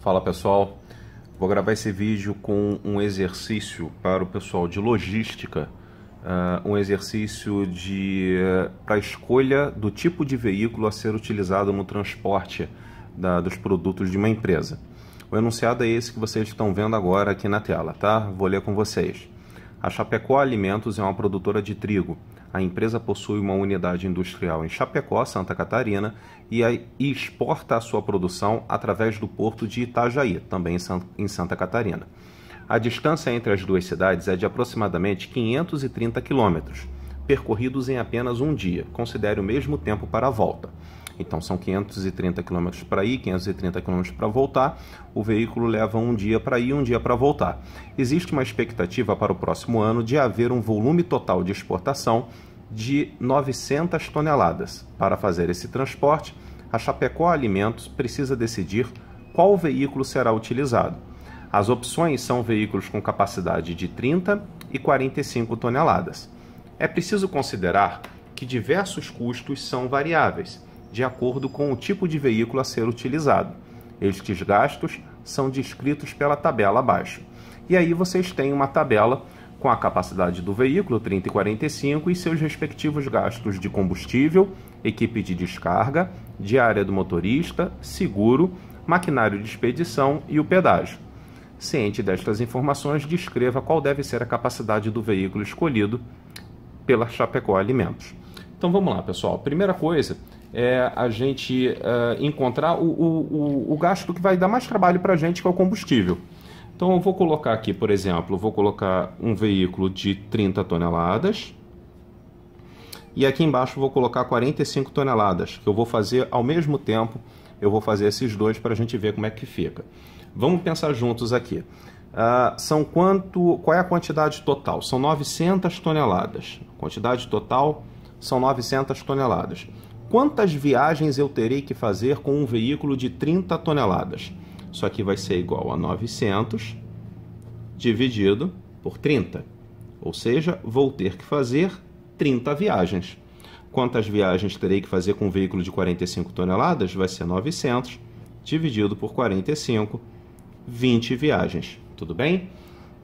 Fala pessoal, vou gravar esse vídeo com um exercício para o pessoal de logística, uh, um exercício de uh, para escolha do tipo de veículo a ser utilizado no transporte da, dos produtos de uma empresa. O enunciado é esse que vocês estão vendo agora aqui na tela, tá? Vou ler com vocês. A Chapecó Alimentos é uma produtora de trigo a empresa possui uma unidade industrial em Chapecó, Santa Catarina, e exporta a sua produção através do porto de Itajaí, também em Santa Catarina. A distância entre as duas cidades é de aproximadamente 530 quilômetros, percorridos em apenas um dia, considere o mesmo tempo para a volta. Então são 530 km para ir, 530 km para voltar. O veículo leva um dia para ir, um dia para voltar. Existe uma expectativa para o próximo ano de haver um volume total de exportação de 900 toneladas. Para fazer esse transporte, a Chapecó Alimentos precisa decidir qual veículo será utilizado. As opções são veículos com capacidade de 30 e 45 toneladas. É preciso considerar que diversos custos são variáveis de acordo com o tipo de veículo a ser utilizado. Estes gastos são descritos pela tabela abaixo. E aí vocês têm uma tabela com a capacidade do veículo 30 e 45 e seus respectivos gastos de combustível, equipe de descarga, diária do motorista, seguro, maquinário de expedição e o pedágio. Ciente destas informações, descreva qual deve ser a capacidade do veículo escolhido pela Chapecó Alimentos. Então vamos lá, pessoal. Primeira coisa, é, a gente é, encontrar o, o, o, gasto que vai dar mais trabalho para a gente, que é o combustível. Então, eu vou colocar aqui, por exemplo, vou colocar um veículo de 30 toneladas. E aqui embaixo vou colocar 45 toneladas, que eu vou fazer ao mesmo tempo, eu vou fazer esses dois para a gente ver como é que fica. Vamos pensar juntos aqui. Uh, são quanto, qual é a quantidade total? São 900 toneladas. A quantidade total são 900 toneladas quantas viagens eu terei que fazer com um veículo de 30 toneladas. Isso aqui vai ser igual a 900 dividido por 30. Ou seja, vou ter que fazer 30 viagens. Quantas viagens terei que fazer com um veículo de 45 toneladas? Vai ser 900 dividido por 45, 20 viagens. Tudo bem?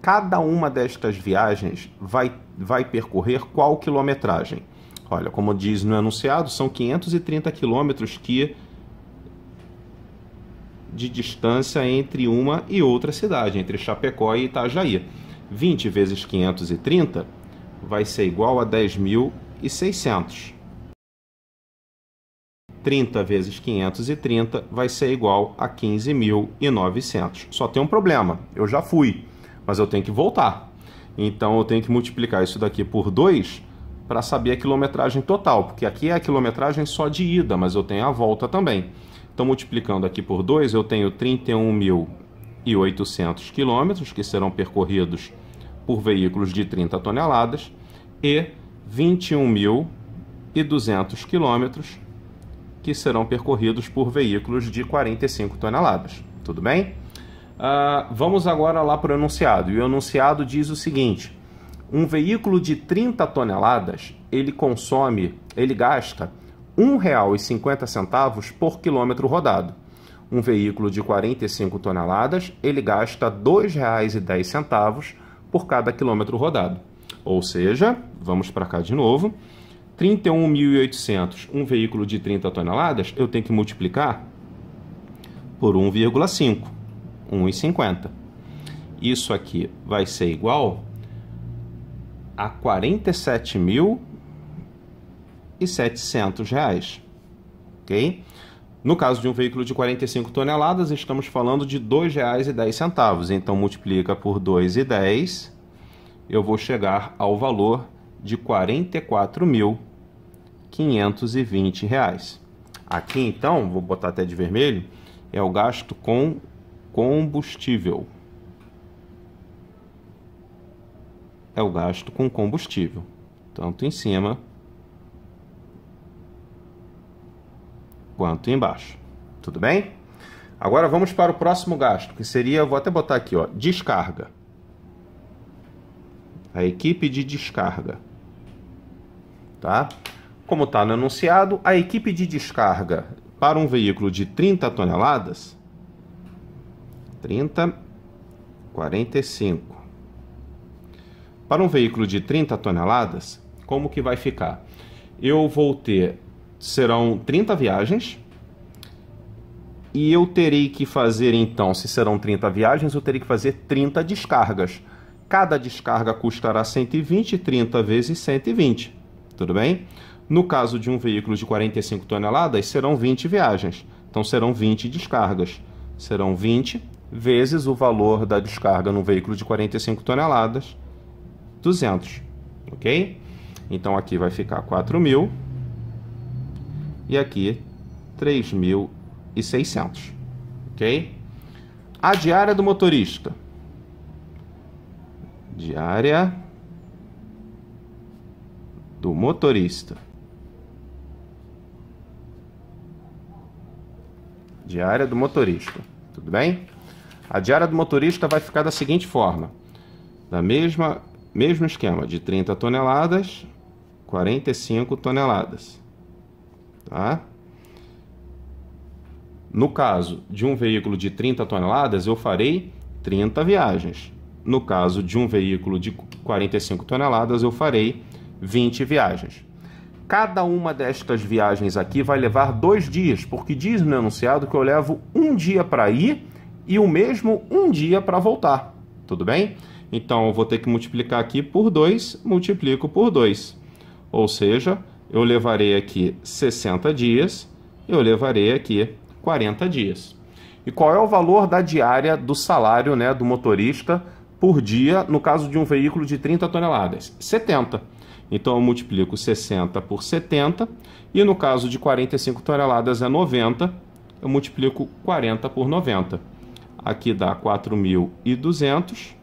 Cada uma destas viagens vai, vai percorrer qual quilometragem? Olha, como diz no enunciado, são 530 quilômetros que de distância entre uma e outra cidade, entre Chapecó e Itajaí. 20 vezes 530 vai ser igual a 10.600. 30 vezes 530 vai ser igual a 15.900. Só tem um problema, eu já fui, mas eu tenho que voltar. Então eu tenho que multiplicar isso daqui por 2 para saber a quilometragem total, porque aqui é a quilometragem só de ida, mas eu tenho a volta também. Então, multiplicando aqui por 2, eu tenho 31.800 quilômetros que serão percorridos por veículos de 30 toneladas e 21.200 quilômetros que serão percorridos por veículos de 45 toneladas. Tudo bem? Uh, vamos agora lá para o enunciado. E o enunciado diz o seguinte um veículo de 30 toneladas, ele consome, ele gasta R$ 1,50 por quilômetro rodado. Um veículo de 45 toneladas, ele gasta R$ 2,10 por cada quilômetro rodado. Ou seja, vamos para cá de novo, 31.800, um veículo de 30 toneladas, eu tenho que multiplicar por 1,5, 1,50. Isso aqui vai ser igual a R$ 47.700, ok? No caso de um veículo de 45 toneladas, estamos falando de R$ 2,10. Então, multiplica por 2,10, eu vou chegar ao valor de R$ 44.520. Aqui, então, vou botar até de vermelho, é o gasto com combustível. é o gasto com combustível, tanto em cima quanto embaixo. Tudo bem? Agora vamos para o próximo gasto, que seria, vou até botar aqui, ó, descarga. A equipe de descarga. Tá? Como está no anunciado, a equipe de descarga para um veículo de 30 toneladas, 30, 45, para um veículo de 30 toneladas, como que vai ficar? Eu vou ter, serão 30 viagens, e eu terei que fazer então, se serão 30 viagens, eu terei que fazer 30 descargas. Cada descarga custará 120, 30 vezes 120, tudo bem? No caso de um veículo de 45 toneladas, serão 20 viagens, então serão 20 descargas. Serão 20 vezes o valor da descarga no veículo de 45 toneladas, 200, ok? Então aqui vai ficar 4.000 e aqui 3.600, ok? A diária do motorista. Diária do motorista. Diária do motorista, tudo bem? A diária do motorista vai ficar da seguinte forma: da mesma mesmo esquema, de 30 toneladas, 45 toneladas. Tá? No caso de um veículo de 30 toneladas, eu farei 30 viagens. No caso de um veículo de 45 toneladas, eu farei 20 viagens. Cada uma destas viagens aqui vai levar dois dias, porque diz no enunciado que eu levo um dia para ir e o mesmo um dia para voltar. Tudo bem? Então, eu vou ter que multiplicar aqui por 2, multiplico por 2. Ou seja, eu levarei aqui 60 dias, eu levarei aqui 40 dias. E qual é o valor da diária do salário né, do motorista por dia, no caso de um veículo de 30 toneladas? 70. Então, eu multiplico 60 por 70, e no caso de 45 toneladas é 90, eu multiplico 40 por 90. Aqui dá 4.200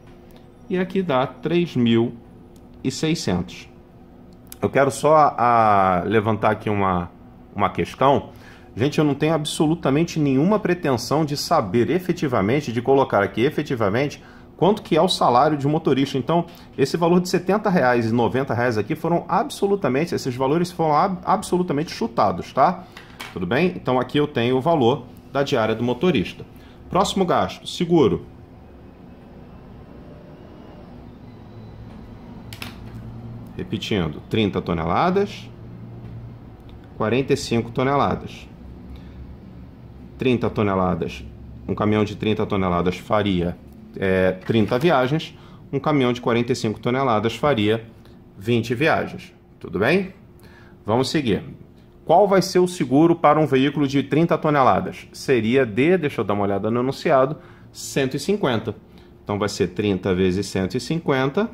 e aqui dá 3.600. Eu quero só a, ah, ah, levantar aqui uma, uma questão. Gente, eu não tenho absolutamente nenhuma pretensão de saber efetivamente, de colocar aqui efetivamente, quanto que é o salário de um motorista. Então, esse valor de R$70,00 e R$90,00 aqui foram absolutamente, esses valores foram ab absolutamente chutados, tá? Tudo bem? Então, aqui eu tenho o valor da diária do motorista. Próximo gasto, seguro. Repetindo, 30 toneladas, 45 toneladas. 30 toneladas, um caminhão de 30 toneladas faria é, 30 viagens, um caminhão de 45 toneladas faria 20 viagens. Tudo bem? Vamos seguir. Qual vai ser o seguro para um veículo de 30 toneladas? Seria de, deixa eu dar uma olhada no anunciado, 150. Então vai ser 30 vezes 150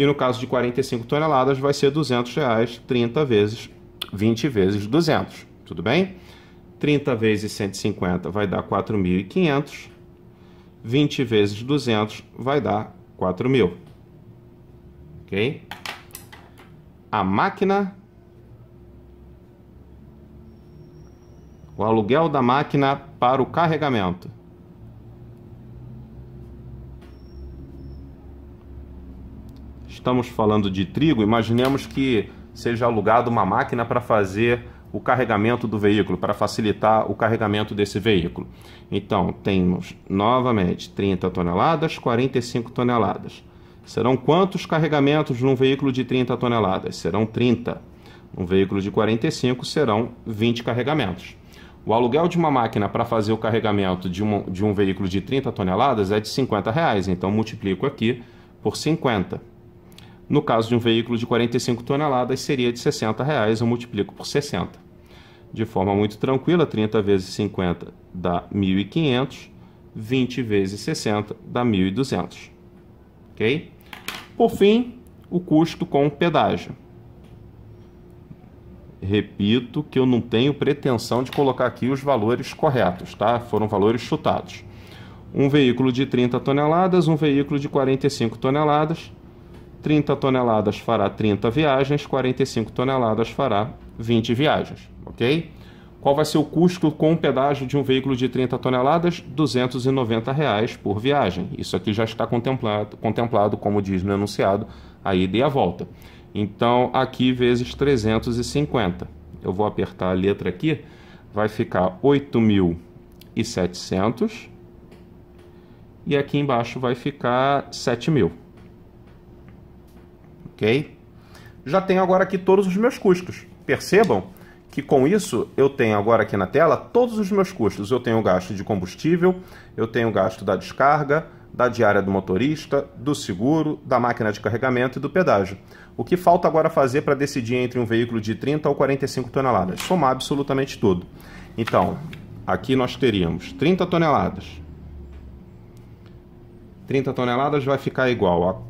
e no caso de 45 toneladas, vai ser 200 reais, 30 vezes, 20 vezes 200, tudo bem? 30 vezes 150 vai dar 4.500, 20 vezes 200 vai dar 4.000, ok? A máquina, o aluguel da máquina para o carregamento. estamos falando de trigo, imaginemos que seja alugado uma máquina para fazer o carregamento do veículo, para facilitar o carregamento desse veículo. Então, temos novamente 30 toneladas, 45 toneladas. Serão quantos carregamentos num veículo de 30 toneladas? Serão 30. Num veículo de 45, serão 20 carregamentos. O aluguel de uma máquina para fazer o carregamento de um, de um veículo de 30 toneladas é de 50 reais, então multiplico aqui por 50. No caso de um veículo de 45 toneladas, seria de 60, reais, eu multiplico por 60. De forma muito tranquila, 30 vezes 50 dá 1.500, 20 vezes 60 dá 1.200. Ok? Por fim, o custo com pedágio. Repito que eu não tenho pretensão de colocar aqui os valores corretos, tá? Foram valores chutados. Um veículo de 30 toneladas, um veículo de 45 toneladas, 30 toneladas fará 30 viagens, 45 toneladas fará 20 viagens, ok? Qual vai ser o custo com o pedágio de um veículo de 30 toneladas? R$ 290 reais por viagem. Isso aqui já está contemplado, contemplado, como diz no enunciado, a ida e a volta. Então, aqui vezes 350. Eu vou apertar a letra aqui, vai ficar 8.700 e aqui embaixo vai ficar 7.000 ok? Já tenho agora aqui todos os meus custos. Percebam que com isso eu tenho agora aqui na tela todos os meus custos. Eu tenho o gasto de combustível, eu tenho o gasto da descarga, da diária do motorista, do seguro, da máquina de carregamento e do pedágio. O que falta agora fazer para decidir entre um veículo de 30 ou 45 toneladas? Somar absolutamente tudo. Então, aqui nós teríamos 30 toneladas. 30 toneladas vai ficar igual a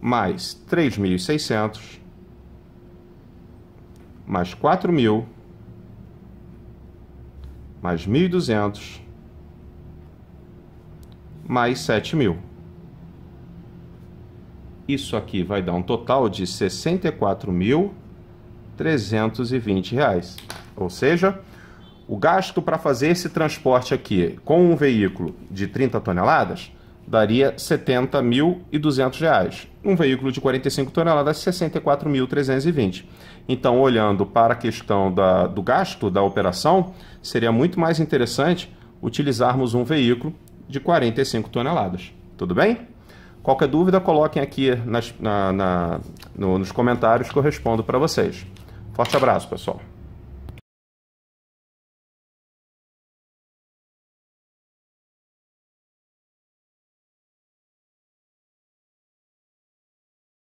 mais 3.600, mais 4.000, mais 1.200, mais 7.000. Isso aqui vai dar um total de 64.320 reais. ou seja, o gasto para fazer esse transporte aqui com um veículo de 30 toneladas daria R$ 70.200. Um veículo de 45 toneladas, R$ 64.320. Então, olhando para a questão da, do gasto da operação, seria muito mais interessante utilizarmos um veículo de 45 toneladas. Tudo bem? Qualquer dúvida, coloquem aqui nas, na, na, no, nos comentários que eu respondo para vocês. Forte abraço, pessoal!